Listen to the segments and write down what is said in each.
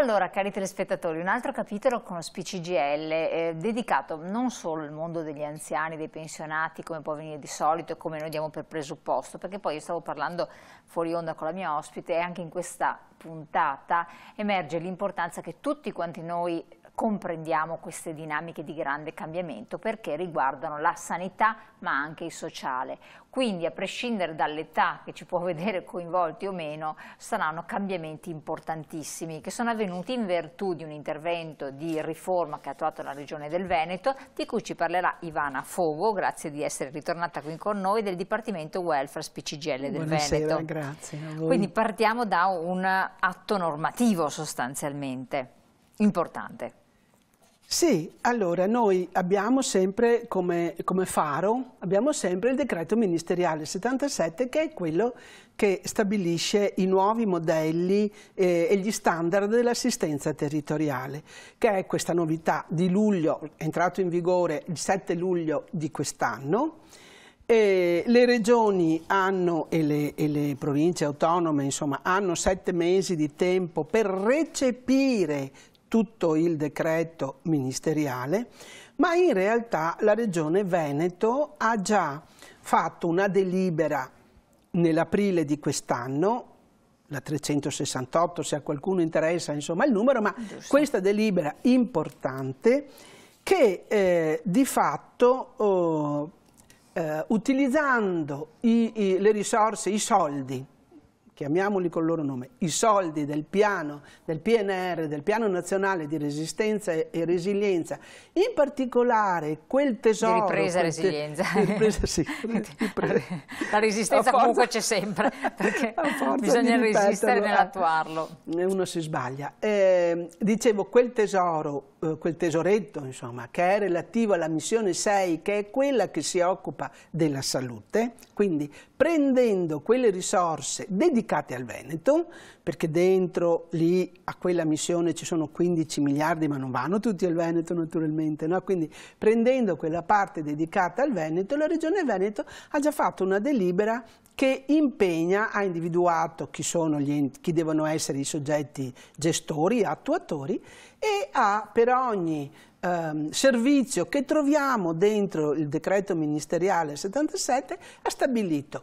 Allora, cari telespettatori, un altro capitolo con SPCGL eh, dedicato non solo al mondo degli anziani, dei pensionati, come può venire di solito e come noi diamo per presupposto, perché poi io stavo parlando fuori onda con la mia ospite e anche in questa puntata emerge l'importanza che tutti quanti noi comprendiamo queste dinamiche di grande cambiamento perché riguardano la sanità ma anche il sociale. Quindi a prescindere dall'età che ci può vedere coinvolti o meno, saranno cambiamenti importantissimi che sono avvenuti in virtù di un intervento di riforma che ha attuato la Regione del Veneto, di cui ci parlerà Ivana Fogo, grazie di essere ritornata qui con noi, del Dipartimento Welfare SPCGL del Buonasera, Veneto. grazie. Quindi partiamo da un atto normativo sostanzialmente, importante. Sì, allora noi abbiamo sempre come, come, faro, abbiamo sempre il decreto ministeriale 77 che è quello che stabilisce i nuovi modelli eh, e gli standard dell'assistenza territoriale, che è questa novità di luglio, è entrato in vigore il 7 luglio di quest'anno, le regioni hanno, e, le, e le province autonome insomma, hanno sette mesi di tempo per recepire tutto il decreto ministeriale, ma in realtà la Regione Veneto ha già fatto una delibera nell'aprile di quest'anno, la 368 se a qualcuno interessa insomma il numero, ma Giusto. questa delibera importante che eh, di fatto oh, eh, utilizzando i, i, le risorse, i soldi chiamiamoli col loro nome, i soldi del piano, del PNR, del piano nazionale di resistenza e resilienza, in particolare quel tesoro... Di ripresa e resilienza. Di ripresa, sì. La resistenza forza, comunque c'è sempre, perché bisogna resistere eh, nell'attuarlo. Uno si sbaglia. Eh, dicevo, quel tesoro, eh, quel tesoretto, insomma, che è relativo alla missione 6, che è quella che si occupa della salute, quindi prendendo quelle risorse dedicate dedicati al Veneto, perché dentro lì a quella missione ci sono 15 miliardi, ma non vanno tutti al Veneto naturalmente, no? quindi prendendo quella parte dedicata al Veneto, la Regione Veneto ha già fatto una delibera che impegna, ha individuato chi, gli, chi devono essere i soggetti gestori, attuatori, e ha per ogni Ehm, servizio che troviamo dentro il decreto ministeriale 77 ha stabilito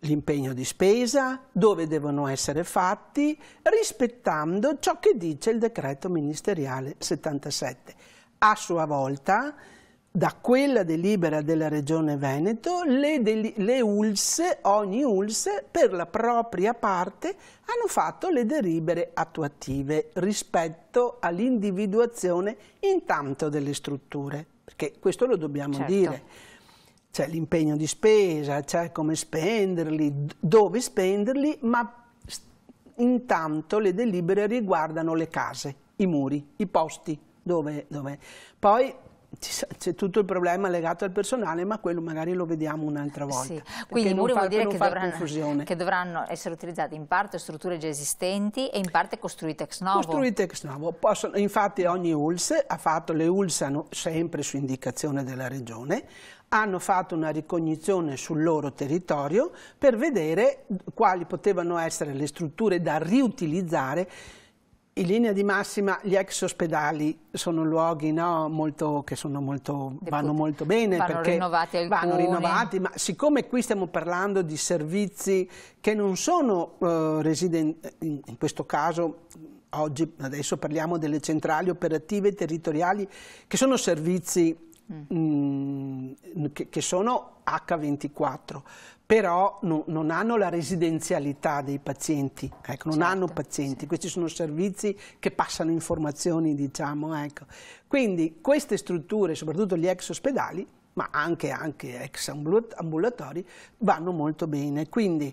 l'impegno di spesa, dove devono essere fatti, rispettando ciò che dice il decreto ministeriale 77. A sua volta, da quella delibera della Regione Veneto, le, le ULS, ogni ULS, per la propria parte, hanno fatto le delibere attuative rispetto all'individuazione intanto delle strutture, perché questo lo dobbiamo certo. dire c'è l'impegno di spesa, c'è come spenderli, dove spenderli, ma intanto le delibere riguardano le case, i muri, i posti, dove, dove. Poi c'è tutto il problema legato al personale, ma quello magari lo vediamo un'altra volta. Sì. Quindi i muri vuol dire che dovranno, che dovranno, essere utilizzati in parte strutture già esistenti e in parte costruite ex novo. Costruite ex novo. Possono, infatti ogni ULS ha fatto, le ULS hanno sempre su indicazione della regione, hanno fatto una ricognizione sul loro territorio per vedere quali potevano essere le strutture da riutilizzare in linea di massima gli ex ospedali sono luoghi no, molto, che molto, vanno molto bene vanno perché rinnovati vanno rinnovati, ma siccome qui stiamo parlando di servizi che non sono eh, residenti, in questo caso oggi adesso parliamo delle centrali operative territoriali che sono servizi mm. mh, mm, che, che, sono H24, però no, non hanno la residenzialità dei pazienti, ecco, non certo, hanno pazienti, sì. questi sono servizi che passano informazioni, diciamo. Ecco. Quindi queste strutture, soprattutto gli ex ospedali, ma anche, anche ex ambulatori, vanno molto bene. Quindi,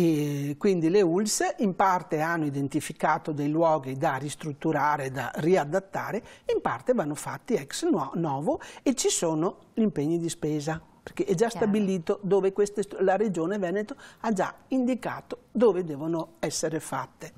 e quindi le ULS in parte hanno identificato dei luoghi da ristrutturare, da riadattare, in parte vanno fatti ex novo e ci sono gli impegni di spesa perché è già Chiaro. stabilito dove queste, la Regione Veneto ha già indicato dove devono essere fatte.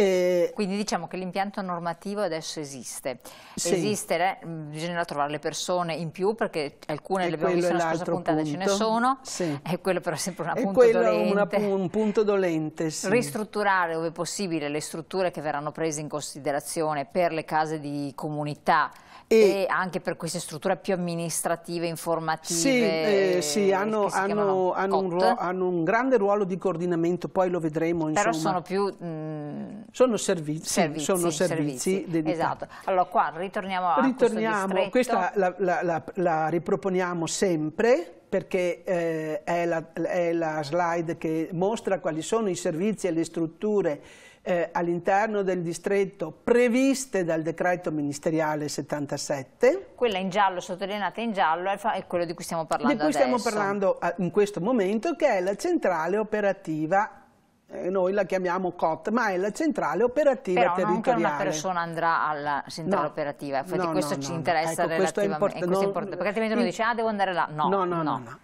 Eh, Quindi diciamo che l'impianto normativo adesso esiste, sì. esiste, mm, bisogna trovare le persone in più perché alcune e le abbiamo visto nella scorsa puntata, punto. ce ne sono, sì. e quello però è sempre una e punto dolente. Una, un punto dolente sì. Ristrutturare ove possibile le strutture che verranno prese in considerazione per le case di comunità e, e, anche per queste strutture più amministrative, informative? Sì, eh, sì eh, hanno, hanno, hanno, un ruolo, hanno, un grande ruolo di coordinamento, poi lo vedremo. Però insomma. sono più... Mh, mm, sono servizi, servizi, sono servizi, servizi Esatto. Allora qua ritorniamo a ritorniamo, Questa la, la, la, la riproponiamo sempre perché eh, è, è la slide che mostra quali sono i servizi e le strutture eh, all'interno del distretto previste dal decreto ministeriale 77. Quella in giallo, sottolineata in giallo, è quello di cui stiamo parlando adesso. Di cui adesso. stiamo parlando in questo momento, che è la centrale operativa eh, noi la chiamiamo COT, ma è la centrale operativa Però territoriale. Però non che una persona andrà alla centrale no, operativa, no, questo no, ci interessa ecco, questo è importante, perché altrimenti uno dice ah devo andare là, no, no, no, no. no,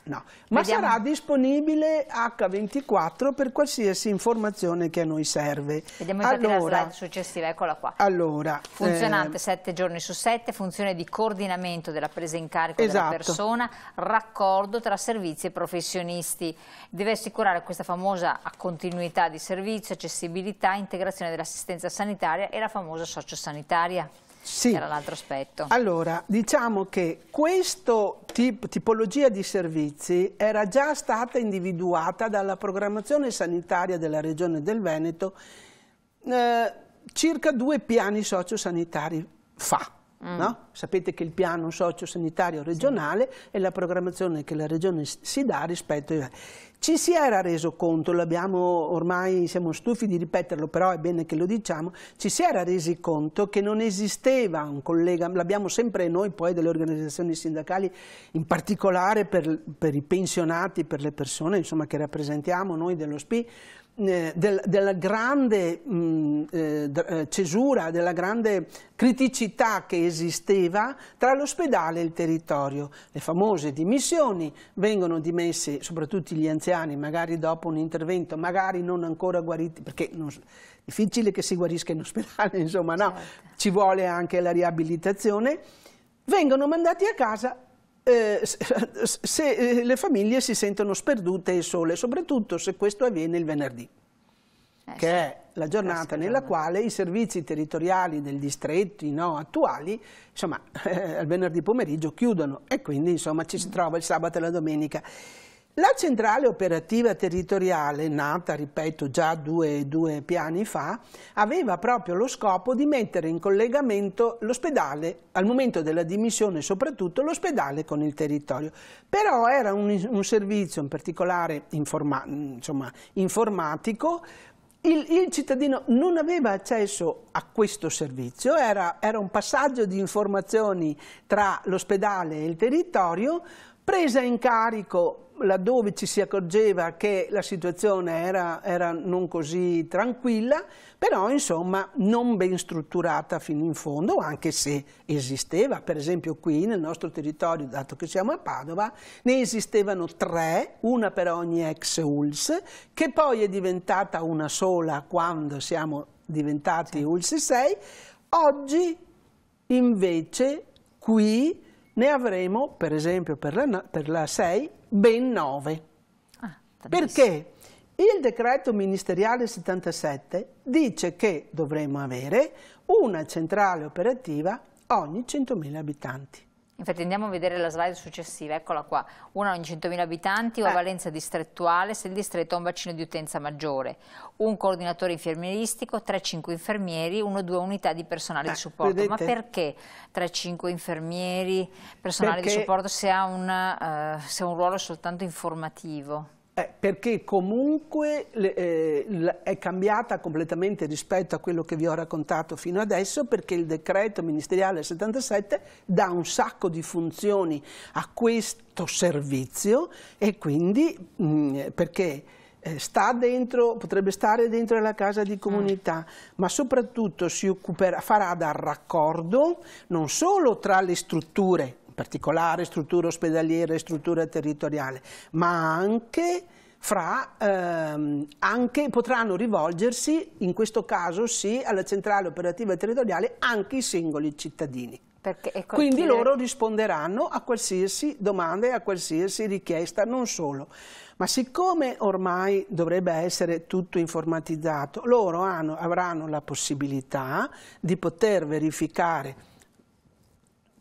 Ma Vediamo. sarà disponibile H24 per qualsiasi informazione che a noi serve. Vediamo infatti allora, la slide successiva, eccola qua. Allora, Funzionante 7 eh, giorni su 7, funzione di coordinamento della presa in carico esatto. della persona, raccordo tra servizi e professionisti. Deve assicurare questa famosa continuità continuità di servizio, accessibilità, integrazione dell'assistenza sanitaria e la famosa sociosanitaria. Sì. Era l'altro aspetto. Allora, diciamo che questa tip tipologia di servizi era già stata individuata dalla programmazione sanitaria della Regione del Veneto eh, circa due piani sociosanitari fa. Mm. No? Sapete che il piano socio-sanitario regionale sì. è la programmazione che la regione si dà rispetto ai... Ci si era reso conto, ormai siamo stufi di ripeterlo, però è bene che lo diciamo, ci si era resi conto che non esisteva un collega, l'abbiamo sempre noi poi delle organizzazioni sindacali, in particolare per, per i pensionati, per le persone insomma, che rappresentiamo noi dello SPI, eh, del, della grande mh, mm, eh, eh, cesura, della grande criticità che esisteva tra l'ospedale e il territorio. Le famose dimissioni vengono dimesse soprattutto gli anziani, magari dopo un intervento, magari non ancora guariti, perché non, è difficile che si guarisca in ospedale, insomma no, certo. ci vuole anche la riabilitazione, vengono mandati a casa eh, se eh, le famiglie si sentono sperdute e sole, soprattutto se questo avviene il venerdì, eh, che è la giornata nella quale i servizi territoriali del distretto no, attuali, insomma, al venerdì pomeriggio chiudono e quindi insomma, ci si mm. trova il sabato e la domenica. La centrale operativa territoriale, nata, ripeto, già due, due, piani fa, aveva proprio lo scopo di mettere in collegamento l'ospedale, al momento della dimissione soprattutto, l'ospedale con il territorio. Però era un, un servizio, in particolare informa, insomma, informatico, il, il, cittadino non aveva accesso a questo servizio, era, era un passaggio di informazioni tra l'ospedale e il territorio, presa in carico laddove ci si accorgeva che la situazione era, era non così tranquilla, però insomma non ben strutturata fino in fondo, anche se esisteva, per esempio qui nel nostro territorio, dato che siamo a Padova, ne esistevano tre, una per ogni ex ULS, che poi è diventata una sola quando siamo diventati ULS 6, oggi invece qui ne avremo, per esempio per la, per la 6, ben 9. Ah, Perché il decreto ministeriale 77 dice che dovremo avere una centrale operativa ogni 100.000 abitanti. Infatti andiamo a vedere la slide successiva, eccola qua. Una ogni 100.000 abitanti o ah. a valenza distrettuale se il distretto ha un bacino di utenza maggiore. Un coordinatore infermieristico, 3-5 infermieri, 1-2 unità di personale eh, di ah, supporto. Vedete? Ma perché 3-5 infermieri, personale perché... di supporto se ha, una, uh, eh, se ha un ruolo soltanto informativo? Eh, perché comunque le, eh, è cambiata completamente rispetto a quello che vi ho raccontato fino adesso perché il decreto ministeriale 77 dà un sacco di funzioni a questo servizio e quindi mh, mm, perché eh, sta dentro, potrebbe stare dentro la casa di comunità, mm. ma soprattutto si occuperà, farà da raccordo non solo tra le strutture particolare struttura ospedaliera e struttura territoriale, ma anche, fra, ehm, anche potranno rivolgersi, in questo caso sì, alla centrale operativa territoriale anche i singoli cittadini. Perché, Quindi chi... loro risponderanno a qualsiasi domanda e a qualsiasi richiesta, non solo. Ma siccome ormai dovrebbe essere tutto informatizzato, loro hanno, avranno la possibilità di poter verificare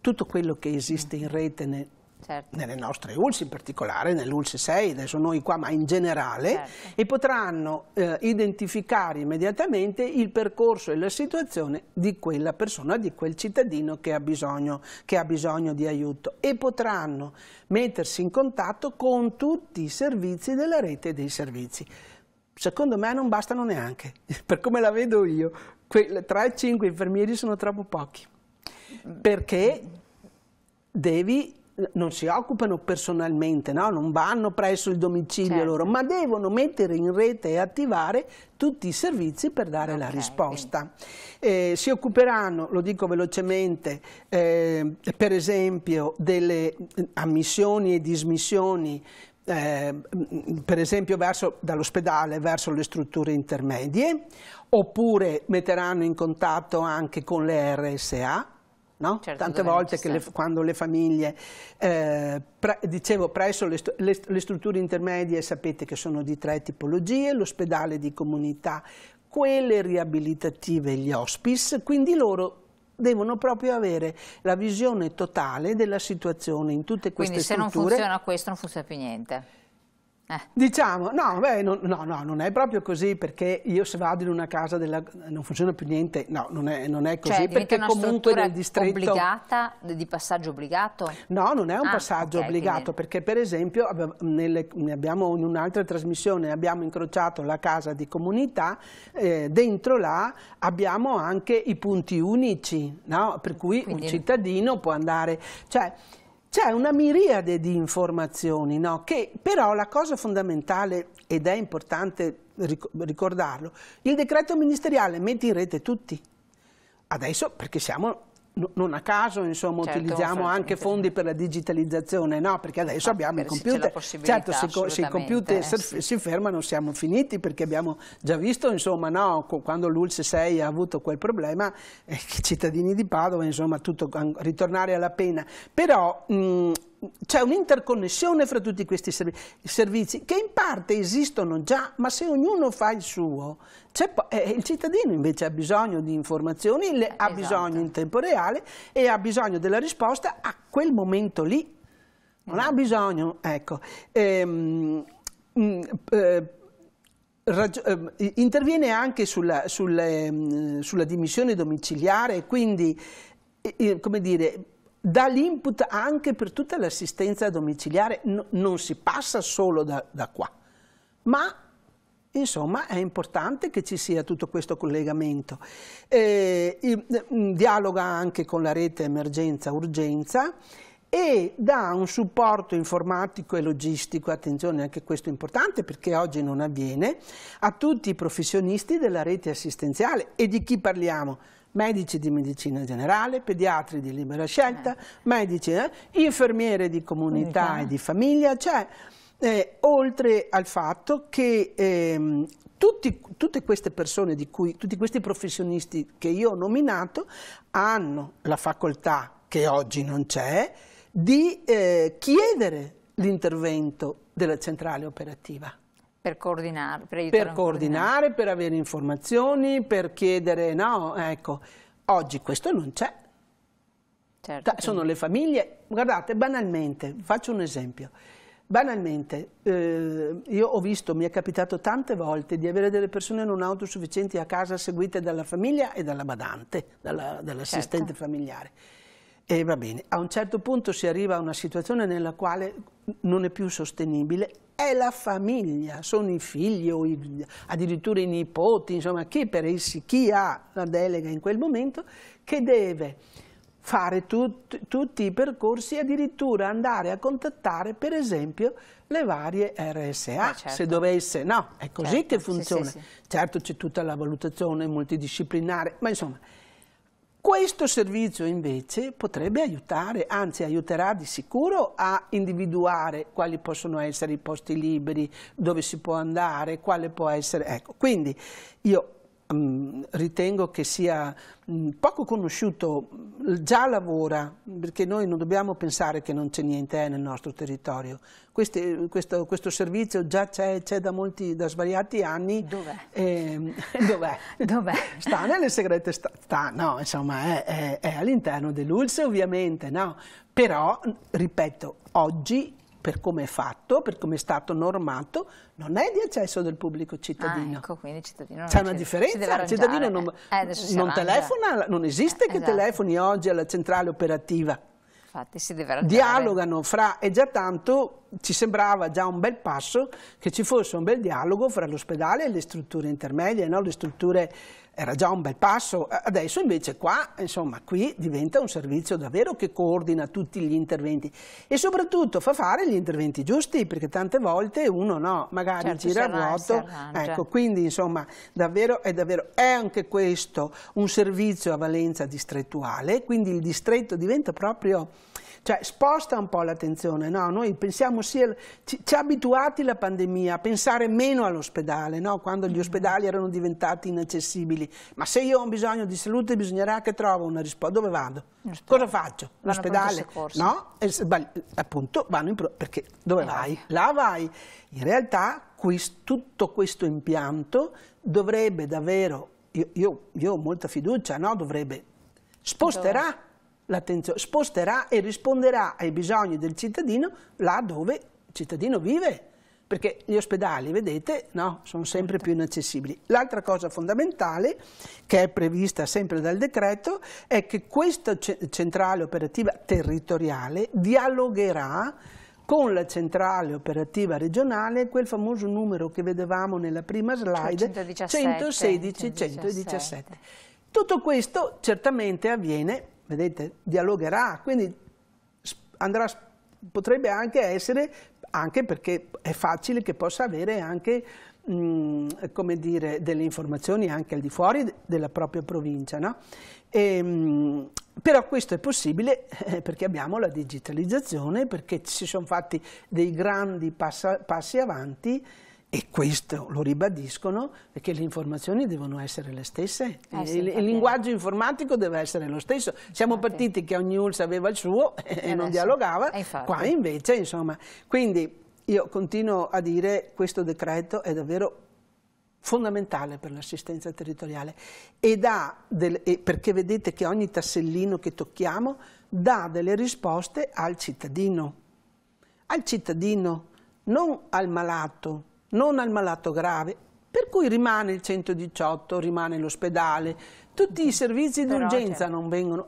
tutto quello che esiste in mm. rete ne, certo. nelle nostre ULS, in particolare nell'ULS 6, adesso noi qua, ma in generale, certo. e potranno eh, identificare immediatamente il percorso e la situazione di quella persona, di quel cittadino che ha bisogno, che ha bisogno di aiuto e potranno mettersi in contatto con tutti i servizi della rete dei servizi secondo me non bastano neanche, per come la vedo io, tra i cinque infermieri sono troppo pochi perché devi non si occupano personalmente, no? non vanno presso il domicilio certo. loro, ma devono mettere in rete e attivare tutti i servizi per dare okay, la risposta. Eh, si occuperanno, lo dico velocemente, eh, per esempio delle ammissioni e dismissioni eh, per esempio dall'ospedale verso le strutture intermedie, oppure metteranno in contatto anche con le RSA, No? Certo, Tante volte le, quando le famiglie, eh, pre, dicevo presso le, le, le strutture intermedie sapete che sono di tre tipologie, l'ospedale di comunità, quelle riabilitative e gli hospice, quindi loro devono proprio avere la visione totale della situazione in tutte queste Quindi, strutture. Quindi se non funziona questo non funziona più niente. Eh. Diciamo, no, beh, non, no, no, non è proprio così perché io se vado in una casa della, non funziona più niente, no, non è, non è così cioè, perché una comunque nel distretto... obbligata, di passaggio obbligato? No, non è un ah, passaggio okay, obbligato quindi... perché per esempio nelle, abbiamo, in un'altra trasmissione abbiamo incrociato la casa di comunità, eh, dentro là abbiamo anche i punti unici, no? per cui quindi... un cittadino può andare... Cioè, c'è una miriade di informazioni, no? che però la cosa fondamentale, ed è importante ricordarlo, il decreto ministeriale mette in rete tutti. Adesso perché siamo non a caso insomma, certo, utilizziamo anche fondi per la digitalizzazione, no? Perché adesso ah, abbiamo i computer. Certo, se, se i computer eh, sì. si fermano siamo finiti perché abbiamo già visto insomma, no? quando l'Ulse 6 ha avuto quel problema eh, i cittadini di Padova, insomma, tutto, ritornare alla pena. Però mh, c'è un'interconnessione fra tutti questi servizi che in parte esistono già, ma se ognuno fa il suo, eh, il cittadino invece ha bisogno di informazioni, le, esatto. ha bisogno in tempo reale e ha bisogno della risposta a quel momento lì. Non mm. ha bisogno, ecco. Ehm, mh, mm, eh, eh interviene anche sulla, sulle, mm, sulla dimissione domiciliare, quindi, eh, eh come dire, dà l'input anche per tutta l'assistenza domiciliare, no, non si passa solo da, da qua, ma Insomma, è importante che ci sia tutto questo collegamento. Eh, mm, dialoga anche con la rete emergenza-urgenza e dà un supporto informatico e logistico, attenzione anche questo è importante perché oggi non avviene, a tutti i professionisti della rete assistenziale. E di chi parliamo? medici di medicina generale, pediatri di libera scelta, eh. medici, eh, infermiere di comunità Comunità. e di famiglia, cioè eh, oltre al fatto che ehm, tutti- tutte queste persone, di cui, tutti questi professionisti che io ho nominato, hanno la facoltà, che oggi non c'è, di eh, chiedere l'intervento della centrale operativa. Per coordinare, per, aiutare. per coordinare, per avere informazioni, per chiedere, no, ecco, oggi questo non c'è. Certo, Sono le famiglie, guardate, banalmente, faccio un esempio, banalmente, eh, io ho visto, mi è capitato tante volte di avere delle persone non autosufficienti a casa seguite dalla famiglia e dalla badante, dall'assistente dall certo. familiare. E va bene, a un certo punto si arriva a una situazione nella quale non è più sostenibile è la famiglia, sono i figli o i, addirittura i nipoti, insomma chi, per essi, chi ha la delega in quel momento che deve fare tut, tutti i percorsi e addirittura andare a contattare per esempio le varie RSA, eh ah, certo. se dovesse, no, è così certo, che funziona. Sì, sì, sì. Certo c'è tutta la valutazione multidisciplinare, ma insomma questo servizio invece potrebbe aiutare, anzi aiuterà di sicuro a individuare quali possono essere i posti liberi, dove si può andare, quale può essere... Ecco, quindi io Mm, ritengo che sia mm, poco conosciuto, già lavora, perché noi non dobbiamo pensare che non c'è niente eh, nel nostro territorio. Questi, questo, questo, servizio già c'è, da, da svariati anni. Dov'è? Eh, dov'è? Dov sta nelle segrete sta, sta no, insomma, è, è, è all'interno dell'ULS ovviamente, no? Però, ripeto, oggi per come è fatto, per come è stato normato, non è di accesso del pubblico cittadino. Ah, ecco, quindi cittadino C'è una differenza, il cittadino non, eh, non telefona, non esiste eh, che esatto. telefoni oggi alla centrale operativa infatti si deve ragionare. Dialogano fra, e già tanto ci sembrava già un bel passo che ci fosse un bel dialogo fra l'ospedale e le strutture intermedie, no? le strutture era già un bel passo, adesso invece qua, insomma, qui diventa un servizio davvero che coordina tutti gli interventi e soprattutto fa fare gli interventi giusti perché tante volte uno no, magari certo, gira a vuoto, ecco, quindi insomma davvero è, davvero è anche questo un servizio a valenza distrettuale, quindi il distretto diventa proprio cioè sposta un po' l'attenzione, no? Noi pensiamo sia, ci, ci, ha abituati la pandemia a pensare meno all'ospedale, no? Quando gli mm-hmm. ospedali erano diventati inaccessibili. Ma se io ho bisogno di salute bisognerà che trovo una risposta. Dove vado? Cosa faccio? L'ospedale? No? E, appunto vanno in pro- perché dove esatto. vai? Là vai. In realtà tutto questo impianto dovrebbe davvero, io, io, io ho molta fiducia, no? dovrebbe sposterà l'attenzione, sposterà e risponderà ai bisogni del cittadino là dove il cittadino vive, perché gli ospedali, vedete, no, sono sempre più inaccessibili. L'altra cosa fondamentale, che è prevista sempre dal decreto, è che questa centrale operativa territoriale dialogherà con la centrale operativa regionale, quel famoso numero che vedevamo nella prima slide, 116-117. Tutto questo certamente avviene vedete, dialogherà, quindi andrà, potrebbe anche essere, anche perché è facile che possa avere anche mh, come dire, delle informazioni anche al di fuori della propria provincia. No? E, ehm, mh, però questo è possibile eh, perché abbiamo la digitalizzazione, perché si sono fatti dei grandi passi avanti e questo lo ribadiscono perché le informazioni devono essere le stesse, eh sì, il, il, linguaggio informatico deve essere lo stesso. Siamo infatti. partiti che ogni ULS aveva il suo e, e eh, non dialogava, eh, qua invece insomma. Quindi io continuo a dire che questo decreto è davvero fondamentale per l'assistenza territoriale del, perché vedete che ogni tassellino che tocchiamo dà delle risposte al cittadino, al cittadino, non al malato non al malato grave, per cui rimane il 118, rimane l'ospedale, tutti i servizi d'urgenza certo. non vengono.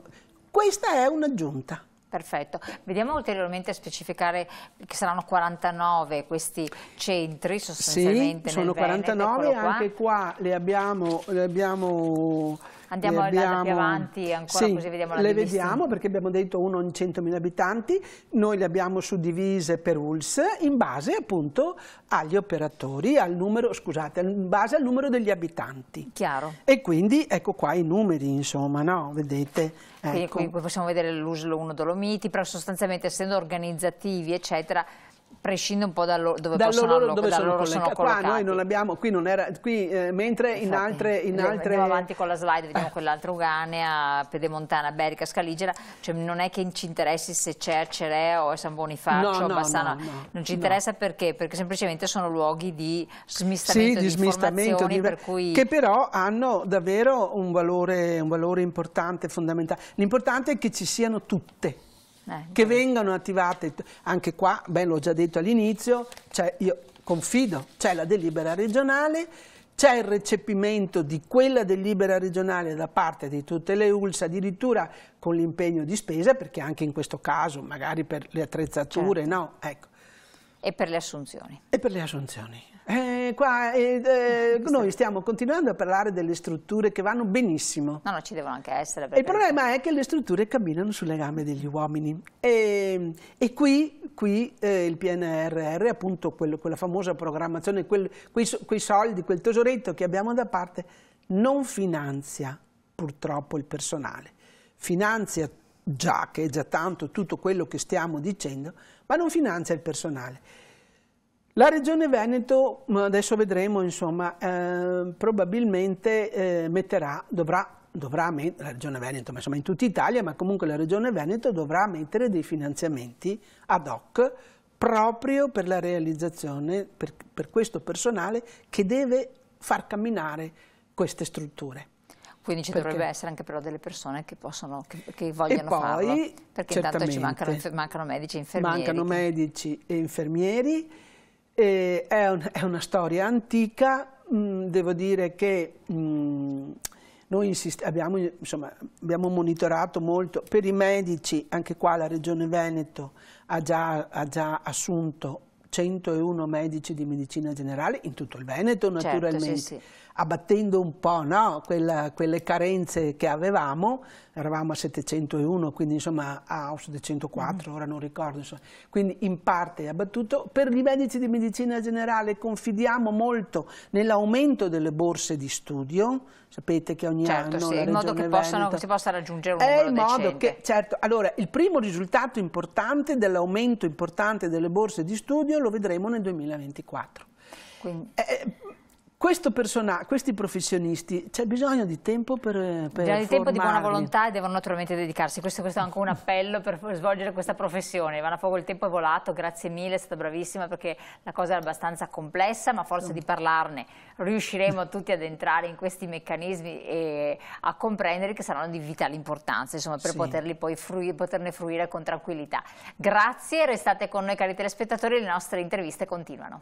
Questa è un'aggiunta. Perfetto, vediamo ulteriormente a specificare che saranno 49 questi centri sostanzialmente. Sì, sono 49, Veneto, anche qua, qua le abbiamo, le abbiamo Andiamo abbiamo... più avanti ancora sì, così vediamo la le vediamo perché abbiamo detto uno ogni 100.000 abitanti, noi le abbiamo suddivise per ULS in base appunto agli operatori, al numero, scusate, in base al numero degli abitanti. Chiaro. E quindi ecco qua i numeri insomma, no? Vedete? Ecco. Quindi qui ecco. possiamo vedere l'USL 1 Dolomiti, però sostanzialmente essendo organizzativi eccetera prescinde un po' da lo, dove da possono loro, dove da sono loro sono collocati. Qua noi non abbiamo, qui non era, qui eh, mentre Infatti, in altre... In altre... Andiamo avanti con la slide, vediamo quell'altra Uganea, Pedemontana, Berica, Scaligera, cioè non è che ci interessi se c'è Cercere o San Bonifacio no, no, Bassano, no, non ci interessa perché? Perché semplicemente sono luoghi di smistamento sì, di, di smistamento, di... Per cui... che però hanno davvero un valore, un valore importante, fondamentale. L'importante è che ci siano tutte eh, che vengano attivate, anche qua, beh l'ho già detto all'inizio, cioè io confido, c'è la delibera regionale, c'è il recepimento di quella delibera regionale da parte di tutte le ULS, addirittura con l'impegno di spesa, perché anche in questo caso, magari per le attrezzature, certo. no, ecco. E per le assunzioni. E per le assunzioni. Eh, eh, eh, noi stiamo continuando a parlare delle strutture che vanno benissimo. No, no, ci devono anche essere. Il problema è che le strutture camminano sulle gambe degli uomini e, e qui, qui eh, il PNRR, appunto quello, quella famosa programmazione, quel, quei, quei soldi, quel tesoretto che abbiamo da parte, non finanzia purtroppo il personale, finanzia già, che è già tanto tutto quello che stiamo dicendo, ma non finanzia il personale. La regione Veneto, adesso vedremo, insomma, eh, probabilmente eh, metterà, dovrà, dovrà met la regione Veneto, ma insomma in tutta Italia, ma comunque la regione Veneto dovrà mettere dei finanziamenti ad hoc proprio per la realizzazione, per, per questo personale che deve far camminare queste strutture. Quindi ci perché? dovrebbe essere anche però delle persone che, possono, che, che vogliono poi, farlo, perché intanto ci mancano, mancano medici e infermieri. Mancano medici e infermieri e eh, è, un, è, una storia antica, mm, devo dire che mh, mm, noi abbiamo, insomma, abbiamo, monitorato molto, per i medici anche qua la Regione Veneto ha già, ha già assunto 101 medici di medicina generale in tutto il Veneto naturalmente. Certo, sì, sì abbattendo un po' no? Quella, quelle carenze che avevamo, eravamo a 701, quindi insomma a 704, mm. ora non ricordo, insomma. quindi in parte è abbattuto. Per i medici di medicina generale confidiamo molto nell'aumento delle borse di studio, sapete che ogni certo, anno sì, in modo che possano, si possa raggiungere un è numero modo decente. Che, certo, allora il primo risultato importante dell'aumento importante delle borse di studio lo vedremo nel 2024. Quindi... Eh, eh questi professionisti c'è bisogno di tempo per, per bisogna di tempo, di buona volontà e devono naturalmente dedicarsi. Questo, questo, è anche un appello per svolgere questa professione. Ivana Fogo, il tempo è volato, grazie mille, è stata bravissima perché la cosa è abbastanza complessa, ma forse di parlarne riusciremo tutti ad entrare in questi meccanismi e a comprendere che saranno di vitale importanza, insomma, per sì. poterli poi fruire, poterne fruire con tranquillità. Grazie, restate con noi cari telespettatori, le nostre interviste continuano.